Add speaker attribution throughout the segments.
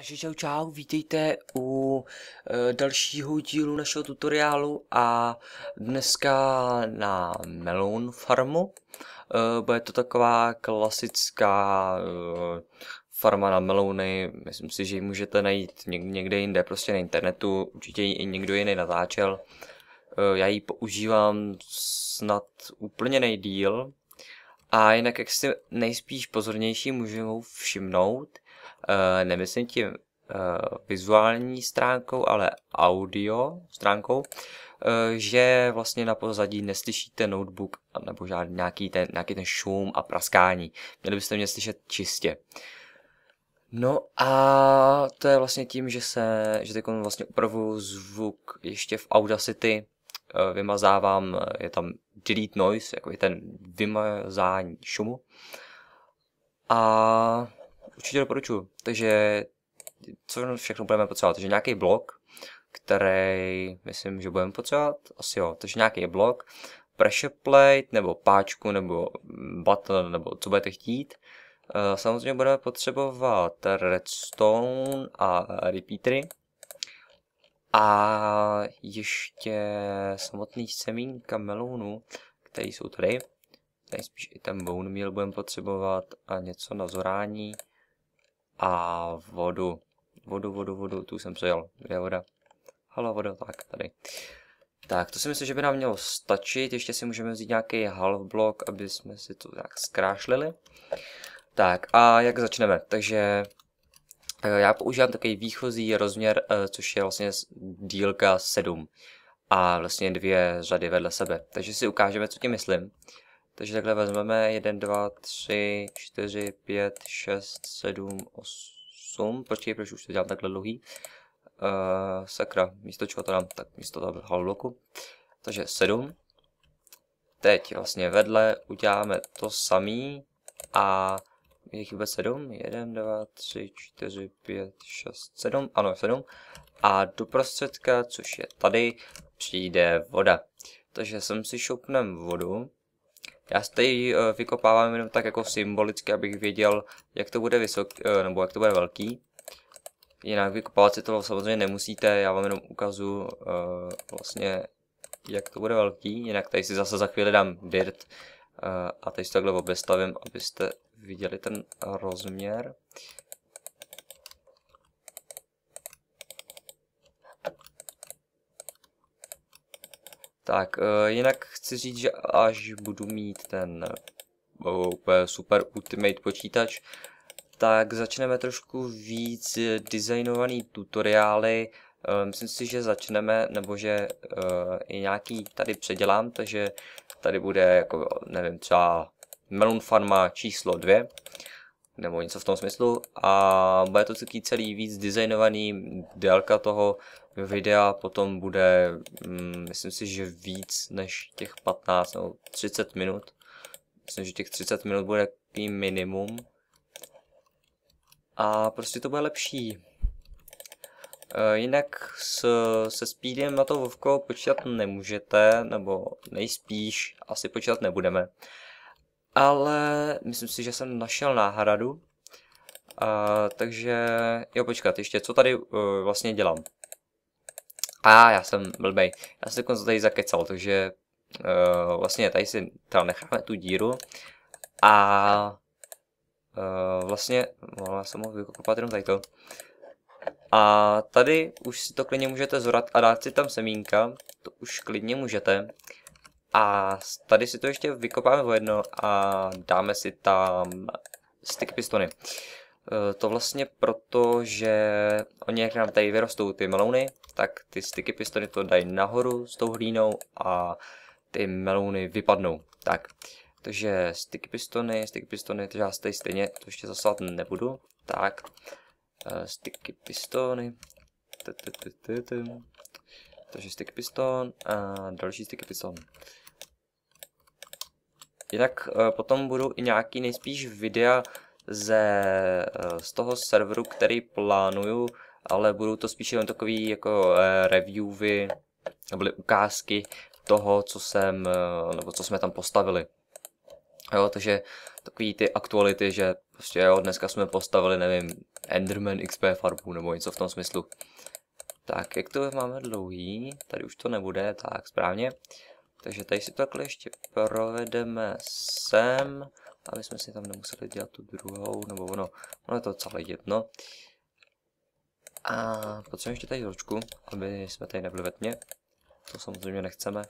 Speaker 1: Takže čau čau, vítejte u e, dalšího dílu našeho tutoriálu a dneska na melon farmu. E, bude to taková klasická e, farma na melouny, myslím si, že ji můžete najít někde jinde, prostě na internetu, určitě ji i někdo jiný natáčel. E, já ji používám snad úplně nejdíl a jinak jak si nejspíš pozornější můžeme všimnout, Eh, nemyslím tím eh, vizuální stránkou, ale audio stránkou, eh, že vlastně na pozadí neslyšíte notebook nebo žádný nějaký ten, nějaký ten šum a praskání. Měli byste mě slyšet čistě. No a to je vlastně tím, že se, že teď vlastně upravu zvuk ještě v Audacity, vymazávám, je tam delete noise, jako je ten vymazání šumu. A určitě doporučuju. Takže co všechno budeme potřebovat? Takže nějaký blok, který myslím, že budeme potřebovat, asi jo, takže nějaký blok, pressure plate, nebo páčku, nebo button, nebo co budete chtít. Eh, samozřejmě budeme potřebovat redstone a repeatery. A ještě samotný semínka melounu, který jsou tady. Nejspíš i ten bone meal budeme potřebovat a něco na zorání a vodu. Vodu, vodu, vodu, tu jsem přejel. Kde je voda? Halo, voda, tak, tady. Tak, to si myslím, že by nám mělo stačit. Ještě si můžeme vzít nějaký half block, aby jsme si to tak zkrášlili. Tak, a jak začneme? Takže eh, já používám takový výchozí rozměr, eh, což je vlastně dílka 7 a vlastně dvě řady vedle sebe. Takže si ukážeme, co tím myslím. Takže takhle vezmeme 1, 2, 3, 4, 5, 6, 7, 8. Počkej, proč už to dělám takhle dlouhý? Uh, sakra, místo čeho to dám, tak místo toho hal bloku. Takže 7. Teď vlastně vedle uděláme to samý a je chyba 7, 1, 2, 3, 4, 5, 6, 7, ano 7. A do prostředka, což je tady, přijde voda. Takže sem si šoupnem vodu já si tady eh, vykopávám jenom tak jako symbolicky, abych věděl, jak to bude vysoký, eh, nebo jak to bude velký. Jinak vykopávat si to samozřejmě nemusíte, já vám jenom ukazu eh, vlastně, jak to bude velký. Jinak tady si zase za chvíli dám dirt a tady si to takhle obestavím, abyste viděli ten rozměr. Tak, eh, jinak chci říct, že až budu mít ten eh, super ultimate počítač, tak začneme trošku víc designovaný tutoriály. Eh, myslím si, že začneme, nebo že i nějaký tady předělám, takže tady bude jako, nevím, třeba Melon Farma číslo 2, nebo něco v tom smyslu. A bude to celý víc designovaný, délka toho videa potom bude, mm, myslím si, že víc než těch 15 nebo 30 minut. Myslím, že těch 30 minut bude takový minimum. A prostě to bude lepší. E, jinak s, se speedem na to Vovko počítat nemůžete, nebo nejspíš asi počítat nebudeme. Ale myslím si, že jsem našel náhradu. A, e, takže jo, počkat, ještě co tady uh, vlastně dělám. A ah, já jsem blbej. Já jsem dokonce tady zakecal, takže uh, vlastně tady si tam necháme tu díru. A uh, vlastně, mohla no, jsem mohl vykopat jenom tady to. A tady už si to klidně můžete zorat a dát si tam semínka, to už klidně můžete. A tady si to ještě vykopáme o jedno a dáme si tam stick pistony. Uh, Eh, to vlastně proto, že oni jak nám tady vyrostou ty melouny, tak ty sticky pistony to dají nahoru s tou hlínou a ty melouny vypadnou. Tak, takže sticky pistony, sticky pistony, takže já tady stejně to ještě zaslat nebudu. Tak, eh, sticky pistony, takže sticky piston a další sticky piston. Jinak eh, potom budou i nějaký nejspíš videa, ze, eh, z toho serveru, který plánuju, ale budou to spíše jen takový jako eh, reviewy, byly ukázky toho, co jsem, eh, nebo co jsme tam postavili. Jo, takže takový ty aktuality, že prostě jo, dneska jsme postavili, nevím, Enderman XP farbu nebo něco v tom smyslu. Tak, jak to máme dlouhý, tady už to nebude, tak správně. Takže tady si to takhle ještě provedeme sem aby jsme si tam nemuseli dělat tu druhou, nebo ono, ono je to celé jedno. A potřebujeme ještě tady ročku, aby jsme tady nebyli ve tmě. To samozřejmě nechceme.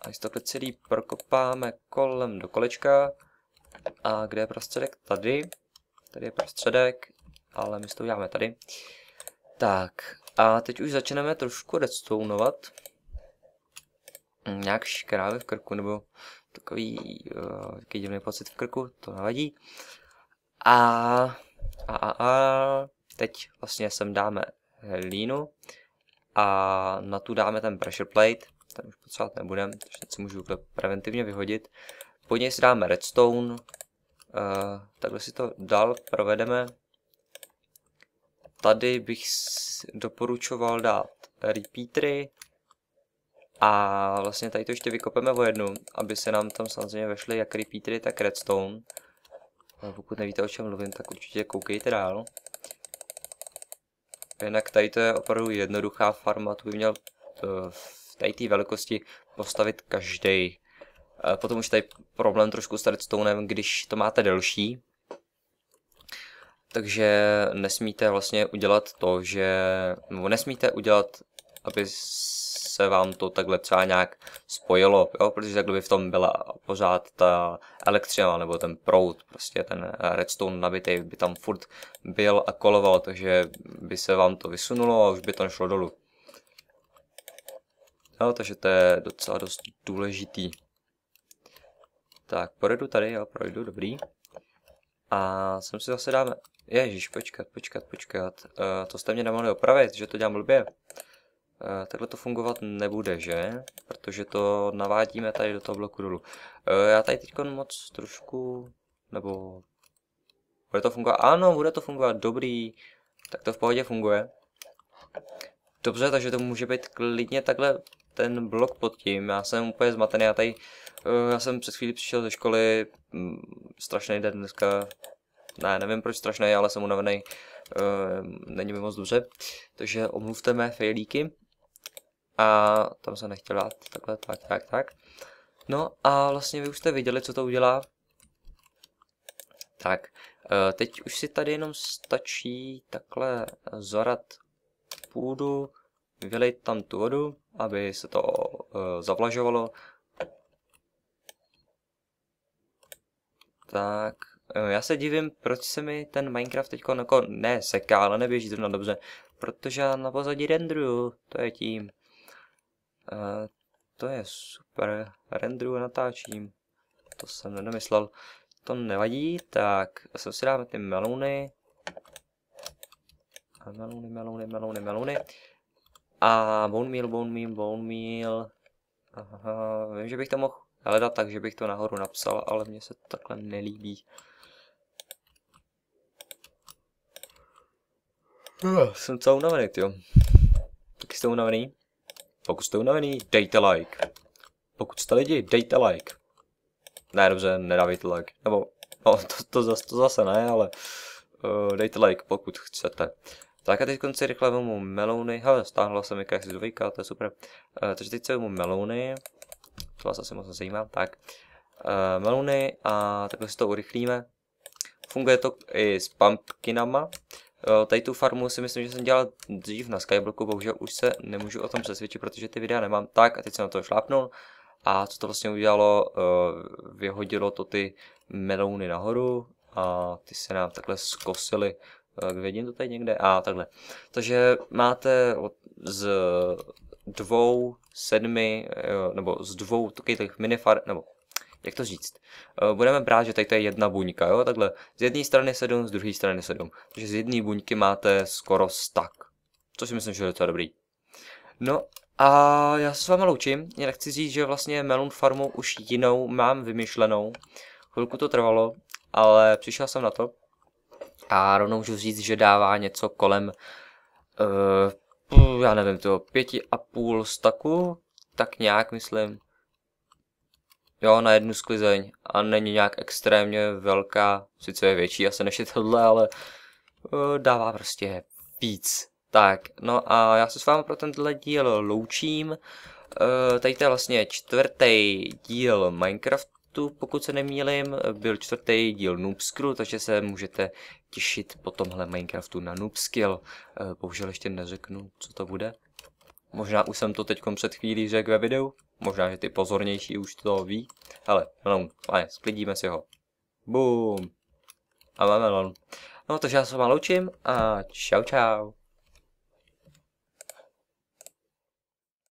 Speaker 1: A když to celý prokopáme kolem do kolečka. A kde je prostředek? Tady. Tady je prostředek, ale my to uděláme tady. Tak, a teď už začneme trošku redstoneovat. Nějak škrávy v krku, nebo takový, uh, takový divný pocit v krku, to nevadí. A, a, a, a teď vlastně sem dáme línu a na tu dáme ten pressure plate, ten už potřebovat nebudem, takže si můžu preventivně vyhodit. Pod něj si dáme redstone, uh, takhle si to dál provedeme. Tady bych doporučoval dát repeatry, a vlastně tady to ještě vykopeme o jednu, aby se nám tam samozřejmě vešly jak repeatery, tak redstone. A pokud nevíte, o čem mluvím, tak určitě koukejte dál. Jinak tady to je opravdu jednoduchá farma, tu by měl eh, v tady té velikosti postavit každý. Potom už tady problém trošku s redstonem, když to máte delší. Takže nesmíte vlastně udělat to, že... Nebo nesmíte udělat aby se vám to takhle třeba nějak spojilo, jo? protože takhle by v tom byla pořád ta elektřina nebo ten proud, prostě ten redstone nabitý by tam furt byl a koloval, takže by se vám to vysunulo a už by to nešlo dolů. No, takže to je docela dost důležitý. Tak, projdu tady, jo, projdu, dobrý. A sem si zase dáme... Ježíš, počkat, počkat, počkat. Uh, to jste mě nemohli opravit, že to dělám blbě. Eh, takhle to fungovat nebude, že? Protože to navádíme tady do toho bloku dolů. Eh, já tady teď moc trošku, nebo bude to fungovat? Ano, bude to fungovat, dobrý, tak to v pohodě funguje. Dobře, takže to může být klidně takhle ten blok pod tím. Já jsem úplně zmatený, já tady, eh, já jsem před chvílí přišel ze školy, mm, strašný den dneska, ne, nevím proč strašný, ale jsem unavený, není mi moc dobře, takže omluvte mé fejlíky a tam se nechtěl dát takhle, tak, tak, tak. No a vlastně vy už jste viděli, co to udělá. Tak, e, teď už si tady jenom stačí takhle zorat půdu, vylejt tam tu vodu, aby se to e, zavlažovalo. Tak, e, já se divím, proč se mi ten Minecraft teď jako neseká, ale neběží zrovna dobře, protože já na pozadí rendruju, to je tím. Eh, to je super, renderu natáčím, to jsem nedomyslel, to nevadí, tak se si dáme ty melouny, melony, eh, melouny, melouny, melouny, melouny, a bone meal, bone meal, bone meal, aha, vím, že bych to mohl hledat tak, že bych to nahoru napsal, ale mně se to takhle nelíbí. Uh, jsem celou unavený, jo. Taky jste unavený? Pokud jste unavený, dejte like. Pokud jste lidi, dejte like. Ne, dobře, nedávejte like. Nebo, no, to, to, zase, to zase ne, ale uh, dejte like, pokud chcete. Tak a teď konci rychle vemu melouny. Hele, stáhla se mi jak si dvojka, to je super. Uh, takže teď se vemu melouny. To vás asi moc zajímá. Tak, uh, eh, melouny a takhle si to urychlíme. Funguje to i s pumpkinama. Tady tu farmu si myslím, že jsem dělal dřív na Skyblocku, bohužel už se nemůžu o tom přesvědčit, protože ty videa nemám tak a teď jsem na to šlápnul. A co to vlastně udělalo, eh, vyhodilo to ty melouny nahoru a ty se nám takhle skosily. Eh, Vidím to tady někde? A takhle. Takže máte z dvou, sedmi, eh, nebo z dvou takových minifar, nebo jak to říct, eh, budeme brát, že tady to je jedna buňka, jo, takhle, z jedné strany 7, z druhé strany 7, takže z jedné buňky máte skoro stak, což si myslím, že je docela dobrý. No a já se s vámi loučím, jinak chci říct, že vlastně melon farmu už jinou mám vymyšlenou, chvilku to trvalo, ale přišel jsem na to a rovnou můžu říct, že dává něco kolem, uh, já nevím, toho pěti a půl staku, tak nějak myslím, Jo, na jednu sklizeň a není nějak extrémně velká, sice je větší asi než je tohle, ale uh, dává prostě víc. Tak, no a já se s vámi pro tenhle díl loučím. Uh, tady to je vlastně čtvrtý díl Minecraftu, pokud se nemýlím. Byl čtvrtý díl Noobskru, takže se můžete těšit po tomhle Minecraftu na Noobskill. Eh, bohužel ještě neřeknu, co to bude. Možná už jsem to teď před chvílí řekl ve videu, možná, že ty pozornější už to ví. Hele, melon, ale sklidíme si ho. Boom. A máme melon. No, takže já se vám loučím a čau čau.